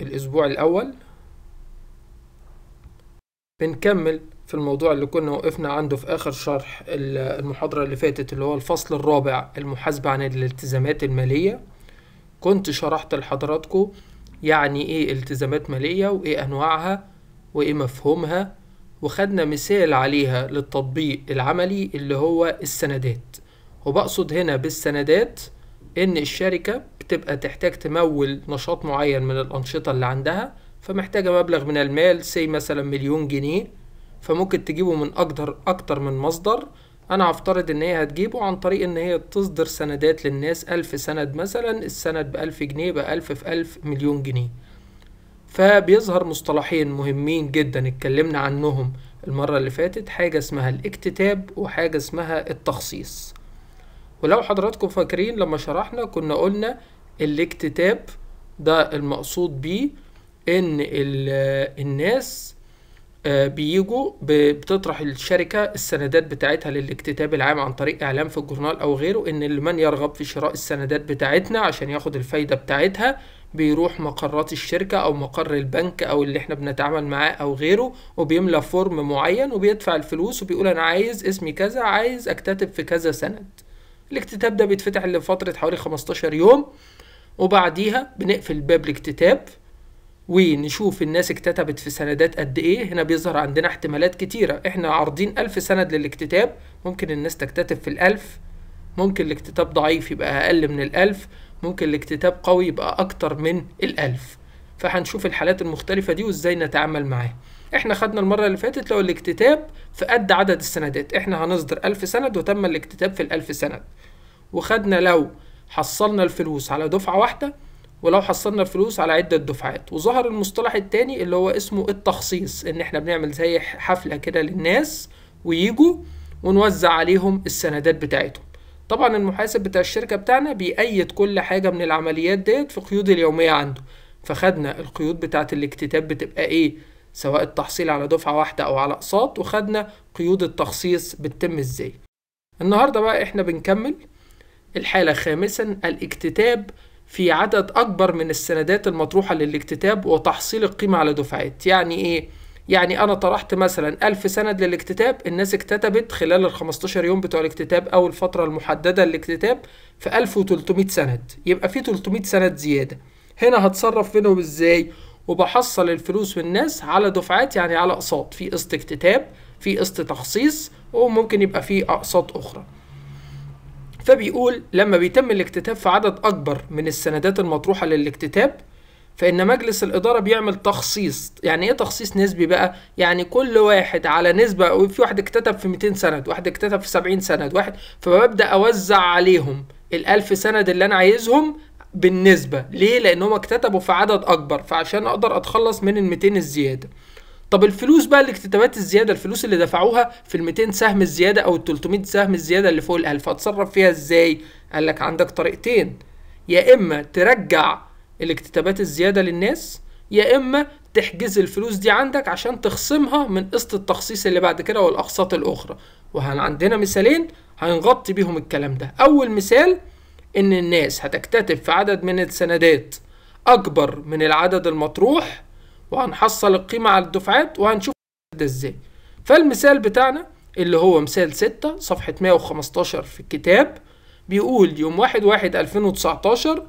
الأسبوع الأول بنكمل في الموضوع اللي كنا وقفنا عنده في آخر شرح المحاضرة اللي فاتت اللي هو الفصل الرابع المحاسبة عن الالتزامات المالية كنت شرحت لحضراتكم يعني إيه التزامات مالية وإيه أنواعها وإيه مفهومها وخدنا مثال عليها للتطبيق العملي اللي هو السندات وبقصد هنا بالسندات ان الشركه بتبقى تحتاج تمول نشاط معين من الانشطه اللي عندها فمحتاجه مبلغ من المال سي مثلا مليون جنيه فممكن تجيبه من اكتر اكتر من مصدر انا هفترض ان هي هتجيبه عن طريق ان هي تصدر سندات للناس ألف سند مثلا السند بألف جنيه بألف في ألف مليون جنيه فبيظهر مصطلحين مهمين جدا اتكلمنا عنهم المرة اللي فاتت حاجة اسمها الاكتتاب وحاجة اسمها التخصيص ولو حضراتكم فاكرين لما شرحنا كنا قلنا الاكتتاب ده المقصود بيه ان الناس آه، بيجوا بتطرح الشركة السندات بتاعتها للاكتتاب العام عن طريق اعلام في الجورنال أو غيره إن من يرغب في شراء السندات بتاعتنا عشان ياخد الفايدة بتاعتها بيروح مقرات الشركة أو مقر البنك أو اللي احنا بنتعامل معاه أو غيره وبيملى فورم معين وبيدفع الفلوس وبيقول أنا عايز اسمي كذا عايز أكتتب في كذا سند الاكتتاب ده بيتفتح لفترة حوالي 15 يوم وبعديها بنقفل باب الاكتتاب ونشوف الناس اكتتبت في سندات قد ايه هنا بيظهر عندنا احتمالات كتيرة احنا عارضين ألف سند للاكتتاب ممكن الناس تكتتب في الألف ممكن الاكتتاب ضعيف يبقى أقل من الألف ممكن الاكتتاب قوي يبقى أكتر من الألف فهنشوف الحالات المختلفة دي وازاي نتعامل معاها احنا خدنا المره اللي فاتت لو الاكتتاب في قد عدد السندات احنا هنصدر ألف سند وتم الاكتتاب في الألف سند وخدنا لو حصلنا الفلوس على دفعه واحده ولو حصلنا الفلوس على عدة دفعات وظهر المصطلح التاني اللي هو اسمه التخصيص ان احنا بنعمل زي حفلة كده للناس ويجوا ونوزع عليهم السندات بتاعتهم طبعا المحاسب بتاع الشركة بتاعنا بيأيد كل حاجة من العمليات ديت في قيود اليومية عنده فخدنا القيود بتاعة الاكتتاب بتبقى ايه سواء التحصيل على دفعة واحدة أو على أقساط وخدنا قيود التخصيص بتتم إزاي النهاردة بقى إحنا بنكمل الحالة خامسا الاكتتاب في عدد أكبر من السندات المطروحة للاكتتاب وتحصيل القيمة على دفعات يعني إيه؟ يعني أنا طرحت مثلا ألف سند للاكتتاب الناس اكتتبت خلال ال 15 يوم بتوع الاكتتاب أو الفترة المحددة للاكتتاب في 1300 سند يبقى في 300 سند زيادة هنا هتصرف منهم إزاي؟ وبحصل الفلوس من الناس على دفعات يعني على اقساط في قسط اكتتاب في قسط تخصيص وممكن يبقى في اقساط اخرى فبيقول لما بيتم الاكتتاب في عدد اكبر من السندات المطروحه للاكتتاب فإن مجلس الإدارة بيعمل تخصيص يعني إيه تخصيص نسبي بقى؟ يعني كل واحد على نسبة وفي واحد اكتتب في 200 سند واحد اكتتب في 70 سند واحد فببدأ أوزع عليهم الألف سند اللي أنا عايزهم بالنسبه ليه لانهم اكتتبوا في عدد اكبر فعشان اقدر اتخلص من ال 200 الزياده طب الفلوس بقى الاكتتابات الزياده الفلوس اللي دفعوها في ال 200 سهم الزياده او ال 300 سهم الزياده اللي فوق ال 1000 هتصرف فيها ازاي قال لك عندك طريقتين يا اما ترجع الاكتتابات الزياده للناس يا اما تحجز الفلوس دي عندك عشان تخصمها من قسط التخصيص اللي بعد كده والاقساط الاخرى وهن عندنا مثالين هنغطي بيهم الكلام ده اول مثال ان الناس هتكتتب في عدد من السندات اكبر من العدد المطروح وهنحصل القيمة على الدفعات وهنشوف ده ازاي فالمثال بتاعنا اللي هو مثال ستة صفحة 115 في الكتاب بيقول يوم واحد واحد 2019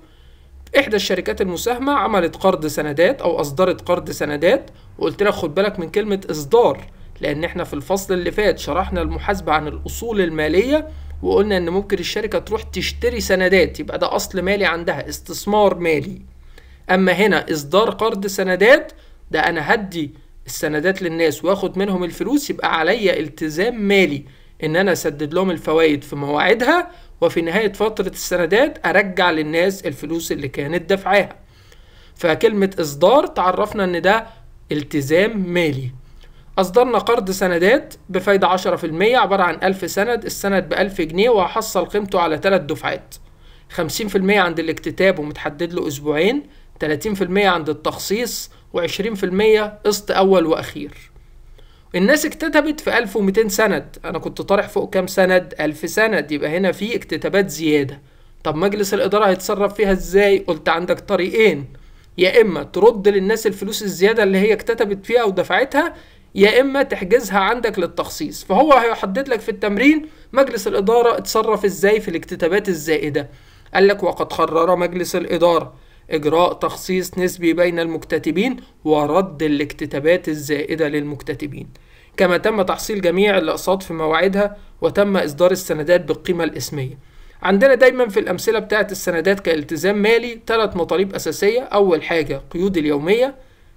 إحدى الشركات المساهمة عملت قرض سندات أو أصدرت قرض سندات وقلت لك خد بالك من كلمة إصدار لأن إحنا في الفصل اللي فات شرحنا المحاسبة عن الأصول المالية وقلنا ان ممكن الشركه تروح تشتري سندات يبقى ده اصل مالي عندها استثمار مالي اما هنا اصدار قرض سندات ده انا هدي السندات للناس واخد منهم الفلوس يبقى عليا التزام مالي ان انا اسدد لهم الفوائد في مواعيدها وفي نهايه فتره السندات ارجع للناس الفلوس اللي كانت دفعاها فكلمه اصدار تعرفنا ان ده التزام مالي أصدرنا قرض سندات بفايدة 10% عبارة عن 1000 سند السند ب 1000 جنيه وهحصل قيمته على 3 دفعات 50% عند الاكتتاب ومتحدد له أسبوعين 30% عند التخصيص و20% قسط أول وأخير الناس اكتتبت في 1200 سند أنا كنت طارح فوق كام سند 1000 سند يبقى هنا في اكتتابات زيادة طب مجلس الإدارة هيتصرف فيها إزاي قلت عندك طريقين يا إما ترد للناس الفلوس الزيادة اللي هي اكتتبت فيها ودفعتها يا اما تحجزها عندك للتخصيص فهو هيحدد لك في التمرين مجلس الاداره اتصرف ازاي في الاكتتابات الزائده قال لك وقد قرر مجلس الاداره اجراء تخصيص نسبي بين المكتتبين ورد الاكتتابات الزائده للمكتتبين كما تم تحصيل جميع الاقساط في مواعيدها وتم اصدار السندات بالقيمه الاسميه عندنا دايما في الأمثلة بتاعة السندات كالتزام مالي ثلاث مطالب أساسية أول حاجة قيود اليومية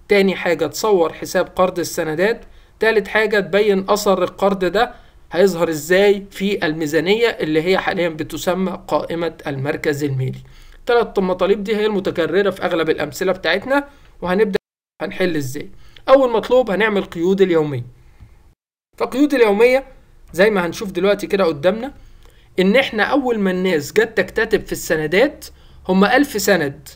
تاني حاجة تصور حساب قرض السندات تالت حاجة تبين أثر القرض ده هيظهر ازاي في الميزانية اللي هي حاليا بتسمى قائمة المركز المالي تلات مطالب دي هي المتكررة في أغلب الأمثلة بتاعتنا وهنبدأ هنحل ازاي أول مطلوب هنعمل قيود اليومية فقيود اليومية زي ما هنشوف دلوقتي كده قدامنا إن إحنا أول ما الناس جت تكتتب في السندات هم ألف سند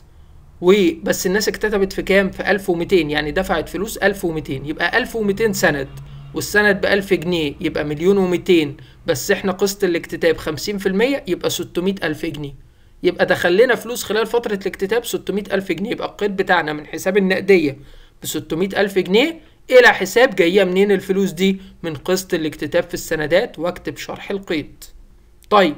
وبس الناس اكتتبت في كام في 1200 يعني دفعت فلوس 1200 يبقى 1200 سند والسند ب 1000 جنيه يبقى مليون و200 بس احنا قسط الاكتتاب 50% يبقى 600000 جنيه يبقى دخل لنا فلوس خلال فترة الاكتتاب 600000 جنيه يبقى القيد بتاعنا من حساب النقدية ب 600000 جنيه إلى حساب جاية منين الفلوس دي من قسط الاكتتاب في السندات واكتب شرح القيد طيب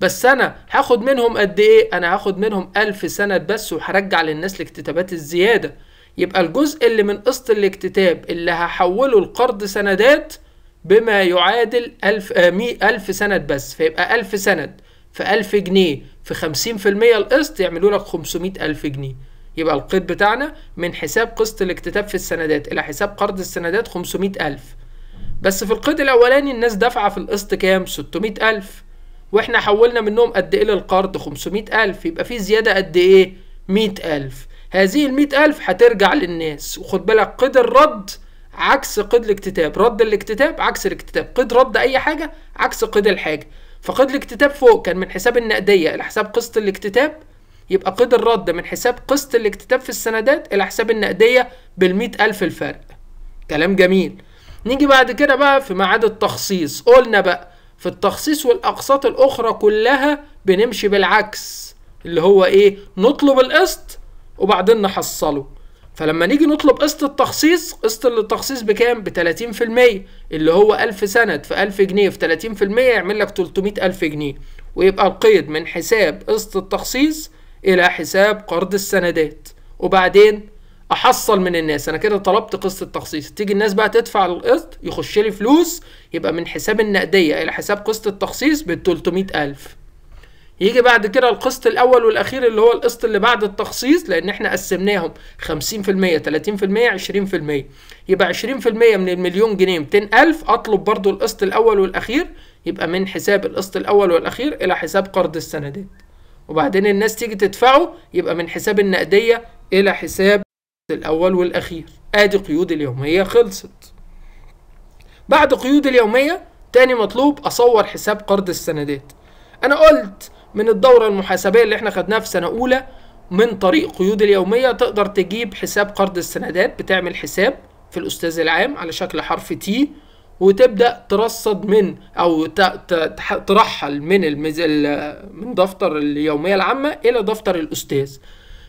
بس انا هاخد منهم قد ايه انا هاخد منهم ألف سند بس وهرجع للناس الاكتتابات الزياده يبقى الجزء اللي من قسط الاكتتاب اللي هحوله لقرض سندات بما يعادل ألف, آه، ألف سند بس فيبقى ألف سند في ألف جنيه في خمسين في المية القسط يعملوا لك خمسمائة ألف جنيه يبقى القيد بتاعنا من حساب قسط الاكتتاب في السندات إلى حساب قرض السندات خمسمائة ألف بس في القيد الأولاني الناس دافعة في القسط كام؟ ستمائة ألف واحنا حولنا منهم قد ايه للقرض 500000 يبقى في زياده قد ايه 100000 هذه ال 100000 هترجع للناس وخد بالك قيد الرد عكس قيد الاكتتاب رد الاكتتاب عكس الاكتتاب قيد رد اي حاجه عكس قيد الحاجه فقيد الاكتتاب فوق كان من حساب النقديه الى حساب قسط الاكتتاب يبقى قيد الرد من حساب قسط الاكتتاب في السندات الى حساب النقديه بال ألف الفرق كلام جميل نيجي بعد كده بقى في ميعاد التخصيص قلنا بقى في التخصيص والأقساط الأخرى كلها بنمشي بالعكس اللي هو إيه نطلب القسط وبعدين نحصله فلما نيجي نطلب قسط التخصيص قسط التخصيص بكام ب 30% اللي هو 1000 سند في 1000 جنيه في 30% يعمل لك 300000 جنيه ويبقى القيد من حساب قسط التخصيص إلى حساب قرض السندات وبعدين احصل من الناس انا كده طلبت قسط التخصيص تيجي الناس بقى تدفع القسط يخش لي فلوس يبقى من حساب النقديه الى حساب قسط التخصيص ب 300000 يجي بعد كده القسط الاول والاخير اللي هو القسط اللي بعد التخصيص لان احنا قسمناهم 50% 30% 20% يبقى 20% من المليون جنيه 200000 اطلب برضو القسط الاول والاخير يبقى من حساب القسط الاول والاخير الى حساب قرض السندات وبعدين الناس تيجي تدفعه يبقى من حساب النقديه الى حساب الأول والأخير آدي قيود اليومية خلصت بعد قيود اليومية تاني مطلوب أصور حساب قرض السندات أنا قلت من الدورة المحاسبية اللي احنا خدناها في سنة أولى من طريق قيود اليومية تقدر تجيب حساب قرض السندات بتعمل حساب في الأستاذ العام على شكل حرف تي وتبدأ ترصد من أو ترحل من من دفتر اليومية العامة إلى دفتر الأستاذ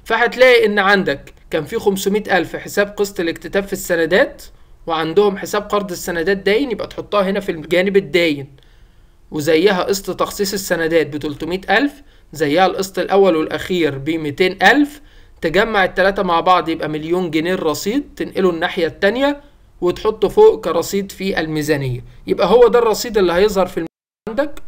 فهتلاقي ان عندك كان في 500 ألف حساب قسط الاكتتاب في السندات وعندهم حساب قرض السندات داين يبقى تحطها هنا في الجانب الداين وزيها قسط تخصيص السندات ب 300 ألف زيها القسط الأول والأخير ب 200 ألف تجمع التلاتة مع بعض يبقى مليون جنيه الرصيد تنقله الناحية التانية وتحطه فوق كرصيد في الميزانية يبقى هو ده الرصيد اللي هيظهر في عندك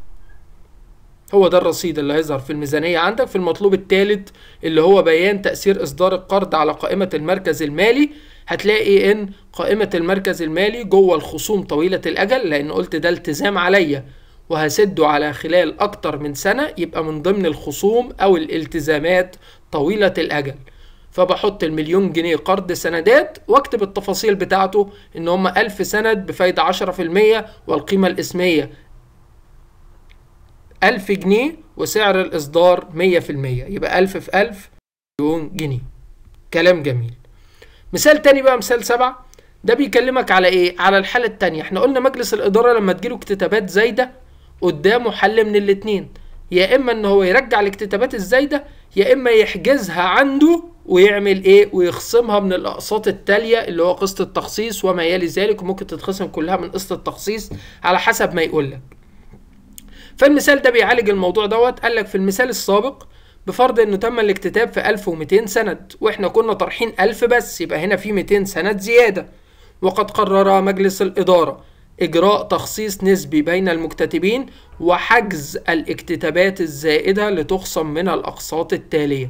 هو ده الرصيد اللي هيظهر في الميزانية عندك في المطلوب الثالث اللي هو بيان تأثير إصدار القرض على قائمة المركز المالي هتلاقي إن قائمة المركز المالي جوه الخصوم طويلة الأجل لأن قلت ده التزام عليا وهسده على خلال أكتر من سنة يبقى من ضمن الخصوم أو الالتزامات طويلة الأجل فبحط المليون جنيه قرض سندات واكتب التفاصيل بتاعته ان هم ألف سند بفايدة عشرة في المية والقيمة الاسمية 1000 جنيه وسعر الإصدار 100% يبقى 1000 في 1000 مليون جنيه كلام جميل مثال تاني بقى مثال سبعة ده بيكلمك على ايه على الحالة التانية احنا قلنا مجلس الإدارة لما تجيله اكتتابات زايدة قدامه حل من الاتنين يا اما ان هو يرجع الاكتتابات الزايدة يا اما يحجزها عنده ويعمل ايه ويخصمها من الاقساط التاليه اللي هو قسط التخصيص وما يلي ذلك وممكن تتخصم كلها من قسط التخصيص على حسب ما يقول لك فالمثال ده بيعالج الموضوع دوت قال لك في المثال السابق بفرض انه تم الاكتتاب في 1200 سند واحنا كنا طرحين 1000 بس يبقى هنا في 200 سند زياده وقد قرر مجلس الاداره اجراء تخصيص نسبي بين المكتتبين وحجز الاكتتابات الزائده لتخصم من الاقساط التاليه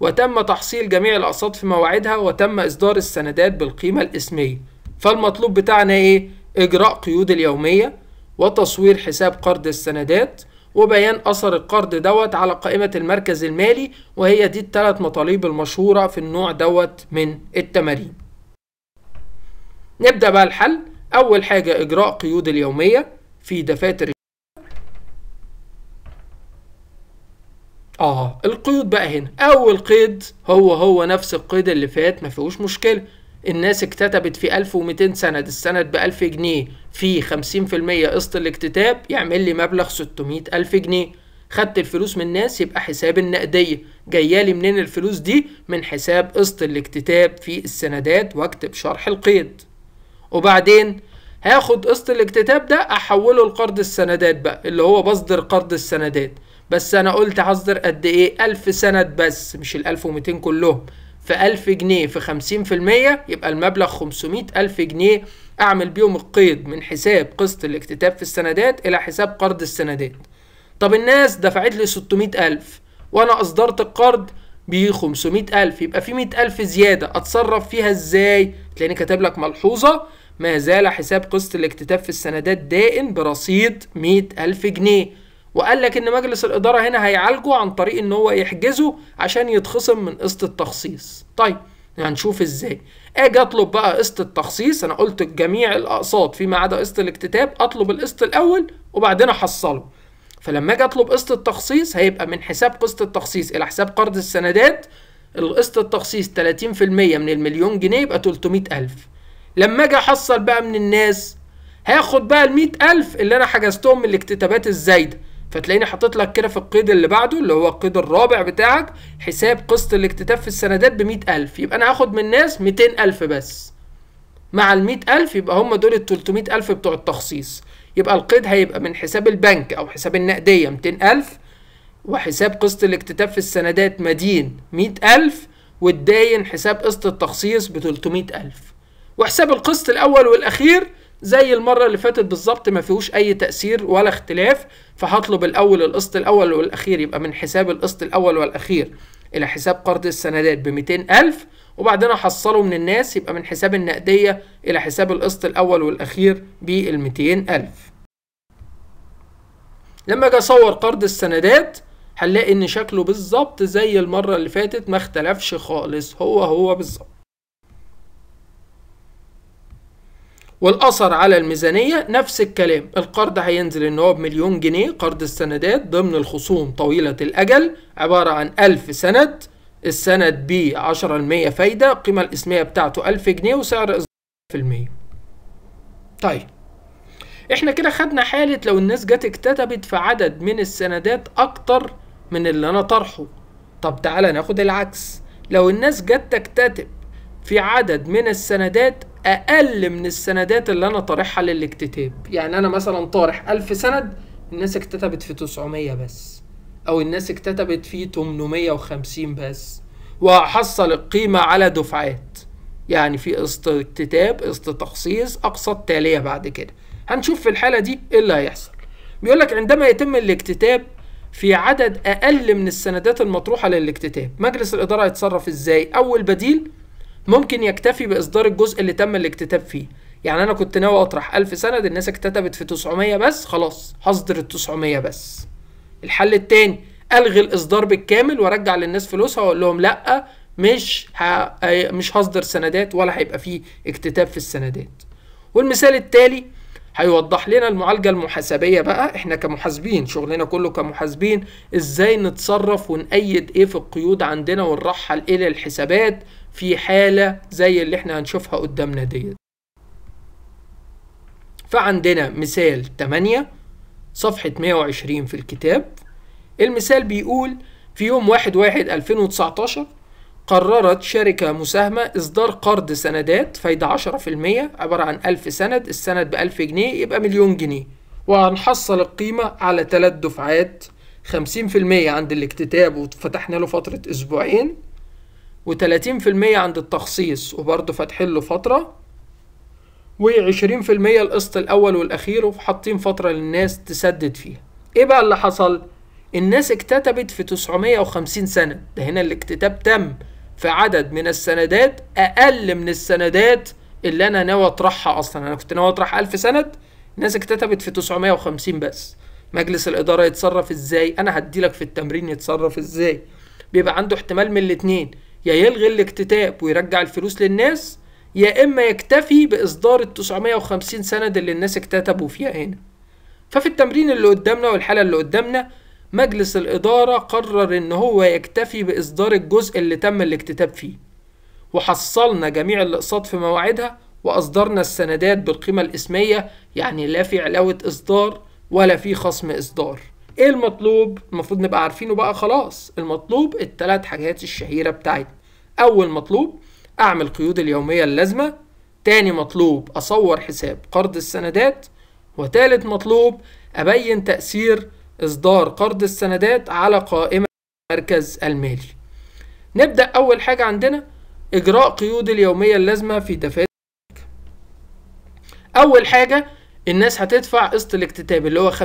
وتم تحصيل جميع الاقساط في مواعيدها وتم اصدار السندات بالقيمه الاسميه فالمطلوب بتاعنا ايه اجراء قيود اليوميه وتصوير حساب قرض السندات وبيان أثر القرض دوت على قائمة المركز المالي وهي دي الثلاث مطالب المشهورة في النوع دوت من التمارين نبدأ بقى الحل أول حاجة إجراء قيود اليومية في دفاتر اه القيود بقى هنا اول قيد هو هو نفس القيد اللي فات ما فيهوش مشكله الناس اكتتبت في 1200 سند السند ب 1000 جنيه في 50% قسط الاكتتاب يعمل لي مبلغ 600 ألف جنيه خدت الفلوس من الناس يبقى حساب النقدية جايالي منين الفلوس دي من حساب قسط الاكتتاب في السندات واكتب شرح القيد وبعدين هاخد قسط الاكتتاب ده احوله لقرض السندات بقى اللي هو بصدر قرض السندات بس انا قلت هصدر قد ايه 1000 سند بس مش ال 1200 كلهم في 1000 جنيه في 50% يبقى المبلغ 500000 ألف جنيه أعمل بيهم القيد من حساب قسط الاكتتاب في السندات إلى حساب قرض السندات طب الناس دفعت لي 600000 ألف وأنا أصدرت القرض ب 500000 يبقى في 100000 زيادة أتصرف فيها إزاي؟ تلاقيني كاتب لك ملحوظة ما زال حساب قسط الاكتتاب في السندات دائن برصيد 100000 جنيه وقال لك ان مجلس الاداره هنا هيعالجه عن طريق ان هو يحجزه عشان يتخصم من قسط التخصيص طيب هنشوف ازاي اجي آه، اطلب بقى قسط التخصيص انا قلت جميع الاقساط فيما عدا قسط الاكتتاب اطلب القسط الاول وبعدين احصله فلما اجي اطلب قسط التخصيص هيبقى من حساب قسط التخصيص الى حساب قرض السندات القسط التخصيص 30% من المليون جنيه يبقى 300000 لما اجي احصل بقى من الناس هاخد بقى ال 100000 اللي انا حجزتهم من الاكتتابات الزايده فتلاقيني حاطط لك كده في القيد اللي بعده اللي هو القيد الرابع بتاعك حساب قسط الاكتتاب في السندات ب ألف يبقى أنا هاخد من الناس ألف بس مع ال ألف يبقى هم دول ال ألف بتوع التخصيص يبقى القيد هيبقى من حساب البنك أو حساب النقدية ألف وحساب قسط الاكتتاب في السندات مدين ألف والداين حساب قسط التخصيص ب ألف وحساب القسط الأول والأخير زي المرة اللي فاتت بالظبط ما فيهوش أي تأثير ولا اختلاف فهطلب الأول القسط الأول والأخير يبقى من حساب القسط الأول والأخير إلى حساب قرض السندات ب ألف وبعدين أحصله من الناس يبقى من حساب النقدية إلى حساب القسط الأول والأخير ب ألف لما أجي أصور قرض السندات هنلاقي إن شكله بالظبط زي المرة اللي فاتت ما اختلفش خالص هو هو بالظبط والاثر على الميزانيه نفس الكلام القرض هينزل ان هو بمليون جنيه قرض السندات ضمن الخصوم طويله الاجل عباره عن 1000 سند السند ب 10% فايده القيمه الاسميه بتاعته 1000 جنيه وسعر في المية طيب احنا كده خدنا حاله لو الناس جت اكتتبت في عدد من السندات اكتر من اللي انا طرحه طب تعالى ناخد العكس لو الناس جت تكتتب في عدد من السندات اقل من السندات اللي انا طارحها للاكتتاب يعني انا مثلا طارح 1000 سند الناس اكتتبت في 900 بس او الناس اكتتبت في 850 بس وحصل القيمة على دفعات يعني في قسط اكتتاب قسط تخصيص اقصى تالية بعد كده هنشوف في الحالة دي إيه اللي هيحصل بيقولك عندما يتم الاكتتاب في عدد أقل من السندات المطروحة للاكتتاب مجلس الإدارة هيتصرف إزاي أول بديل ممكن يكتفي بإصدار الجزء اللي تم الاكتتاب فيه يعني أنا كنت ناوي أطرح ألف سند الناس اكتتبت في 900 بس خلاص هصدر ال 900 بس الحل التاني ألغي الإصدار بالكامل وأرجع للناس فلوسها وأقول لهم لأ مش ه... مش هصدر سندات ولا هيبقى فيه اكتتاب في السندات والمثال التالي هيوضح لنا المعالجة المحاسبية بقى احنا كمحاسبين شغلنا كله كمحاسبين ازاي نتصرف ونأيد ايه في القيود عندنا ونرحل ايه للحسابات في حالة زي اللي احنا هنشوفها قدامنا ديت فعندنا مثال 8 صفحة 120 في الكتاب المثال بيقول في يوم 1 1 2019 قررت شركة مساهمة إصدار قرض سندات فايدة 10% عبارة عن 1000 سند السند ب 1000 جنيه يبقى مليون جنيه وهنحصل القيمة على ثلاث دفعات 50% عند الاكتتاب وفتحنا له فترة أسبوعين و30% عند التخصيص وبرضه فاتحين له فترة و20% القسط الأول والأخير وحاطين فترة للناس تسدد فيها إيه بقى اللي حصل؟ الناس اكتتبت في 950 سنة ده هنا الاكتتاب تم في عدد من السندات أقل من السندات اللي أنا ناوي أطرحها أصلا أنا كنت ناوي أطرح 1000 سند الناس اكتتبت في 950 بس مجلس الإدارة يتصرف إزاي أنا هديلك في التمرين يتصرف إزاي بيبقى عنده احتمال من الاتنين يا يلغي الاكتتاب ويرجع الفلوس للناس يا إما يكتفي بإصدار ال 950 سند اللي الناس اكتتبوا فيها هنا ففي التمرين اللي قدامنا والحالة اللي قدامنا مجلس الإدارة قرر إن هو يكتفي بإصدار الجزء اللي تم الاكتتاب فيه وحصلنا جميع الأقساط في مواعيدها وأصدرنا السندات بالقيمة الإسمية يعني لا في علاوة إصدار ولا في خصم إصدار ايه المطلوب المفروض نبقى عارفينه بقى خلاص المطلوب الثلاث حاجات الشهيره بتاعتنا اول مطلوب اعمل قيود اليوميه اللازمه تاني مطلوب اصور حساب قرض السندات وتالت مطلوب ابين تاثير اصدار قرض السندات على قائمه المركز المالي نبدا اول حاجه عندنا اجراء قيود اليوميه اللازمه في دفاتر اول حاجه الناس هتدفع قسط الاكتتاب اللي هو 50%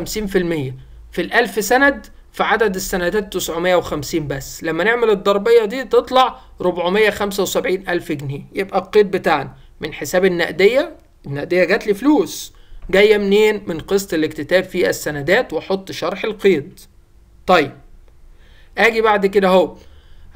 في الألف سند فعدد السندات 950 بس لما نعمل الضربية دي تطلع 475 ألف جنيه يبقى القيد بتاعنا من حساب النقدية النقدية جات لي فلوس جاية منين من قسط الاكتتاب في السندات وأحط شرح القيد طيب أجي بعد كده أهو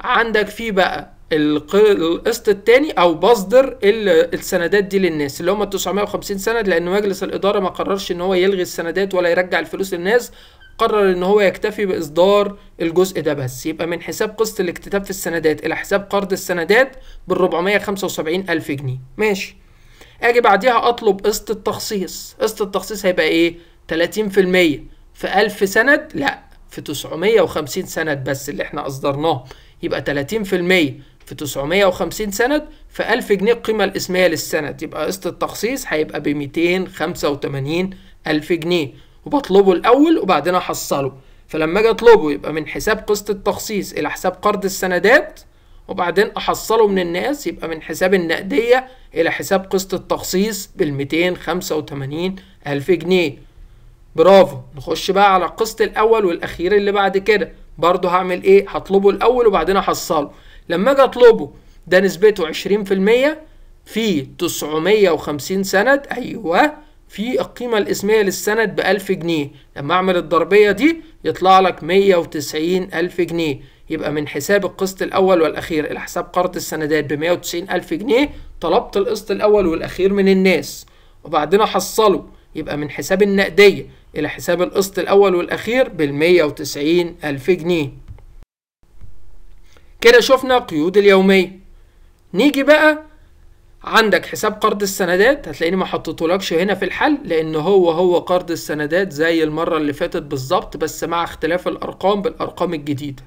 عندك في بقى القسط التاني او بصدر السندات دي للناس اللي هم 950 سند لان مجلس الاداره ما قررش ان هو يلغي السندات ولا يرجع الفلوس للناس قرر ان هو يكتفي باصدار الجزء ده بس يبقى من حساب قسط الاكتتاب في السندات الى حساب قرض السندات بال ألف جنيه ماشي اجي بعديها اطلب قسط التخصيص قسط التخصيص هيبقى ايه 30% في 1000 سند لا في 950 سند بس اللي احنا اصدرناه يبقى 30% في 950 سند في 1000 جنيه القيمة الاسمية للسند يبقى قسط التخصيص هيبقى ب 285 ألف جنيه وبطلبه الاول وبعدين احصله فلما اجي اطلبه يبقى من حساب قسط التخصيص الى حساب قرض السندات وبعدين احصله من الناس يبقى من حساب النقديه الى حساب قسط التخصيص بال 285 ألف جنيه برافو نخش بقى على القسط الاول والاخير اللي بعد كده برضه هعمل ايه هطلبه الاول وبعدين احصله لما اجي اطلبه ده نسبته 20% في 950 سند ايوه في القيمة الاسمية للسند بألف جنيه لما أعمل الضربية دي يطلع لك مية وتسعين ألف جنيه يبقى من حساب القسط الأول والأخير إلى حساب قرض السندات بمية وتسعين ألف جنيه طلبت القسط الأول والأخير من الناس وبعدين حصله يبقى من حساب النقدية إلى حساب القسط الأول والأخير بالمية وتسعين ألف جنيه كده شفنا قيود اليومية نيجي بقى عندك حساب قرض السندات هتلاقيني ما حطيتهولكش هنا في الحل لان هو هو قرض السندات زي المره اللي فاتت بالظبط بس مع اختلاف الارقام بالارقام الجديده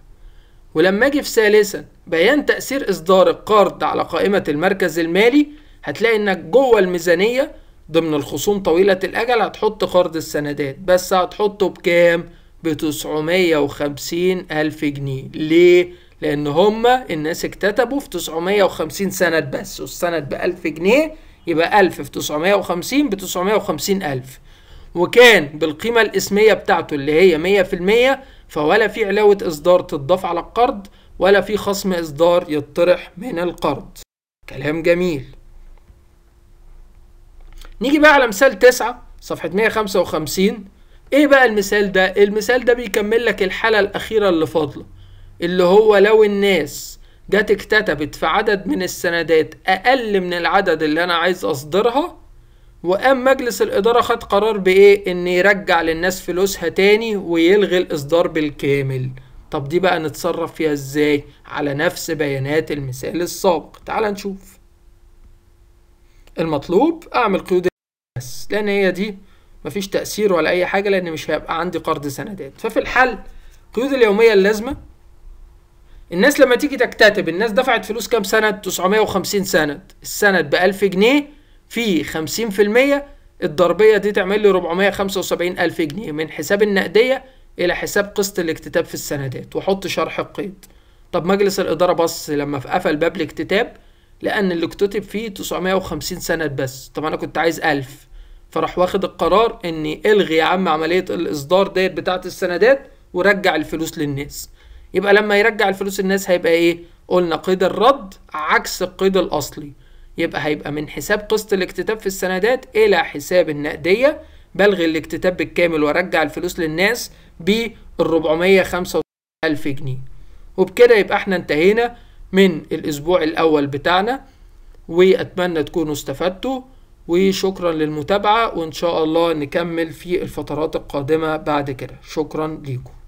ولما اجي في ثالثا بيان تاثير اصدار القرض على قائمه المركز المالي هتلاقي انك جوه الميزانيه ضمن الخصوم طويله الاجل هتحط قرض السندات بس هتحطه بكام ب 950 الف جنيه ليه لان هما الناس اكتتبوا في 950 سند بس والسند ب 1000 جنيه يبقى 1000 في 950 ب 950 ألف وكان بالقيمة الاسمية بتاعته اللي هي 100% فولا في علاوة إصدار تضاف على القرض ولا في خصم إصدار يطرح من القرض كلام جميل نيجي بقى على مثال تسعة صفحة 155 ايه بقى المثال ده؟ المثال ده بيكمل لك الحالة الأخيرة اللي فاضلة اللي هو لو الناس جت اكتتبت في عدد من السندات اقل من العدد اللي انا عايز اصدرها وقام مجلس الإدارة خد قرار بإيه؟ إن يرجع للناس فلوسها تاني ويلغي الإصدار بالكامل. طب دي بقى نتصرف فيها إزاي؟ على نفس بيانات المثال السابق. تعال نشوف. المطلوب أعمل قيود بس لأن هي دي مفيش تأثير ولا أي حاجة لأن مش هيبقى عندي قرض سندات. ففي الحل قيود اليومية اللازمة الناس لما تيجي تكتتب الناس دفعت فلوس كام سنة 950 سنة السند ب 1000 جنيه في 50% الضربية دي تعمل لي 475 ألف جنيه من حساب النقدية إلى حساب قسط الاكتتاب في السندات وحط شرح القيد طب مجلس الإدارة بص لما قفل باب الاكتتاب لأن اللي اكتتب فيه 950 سند بس طب أنا كنت عايز 1000 فراح واخد القرار إني ألغي يا عم عملية الإصدار ديت بتاعة السندات ورجع الفلوس للناس يبقى لما يرجع الفلوس الناس هيبقى ايه قلنا قيد الرد عكس القيد الاصلي يبقى هيبقى من حساب قسط الاكتتاب في السندات الى حساب النقديه بلغي الاكتتاب بالكامل ورجع الفلوس للناس ب 405000 ألف جنيه وبكده يبقى احنا انتهينا من الأسبوع الأول بتاعنا وأتمنى تكونوا استفدتوا وشكرا للمتابعة وإن شاء الله نكمل في الفترات القادمة بعد كده شكرا ليكم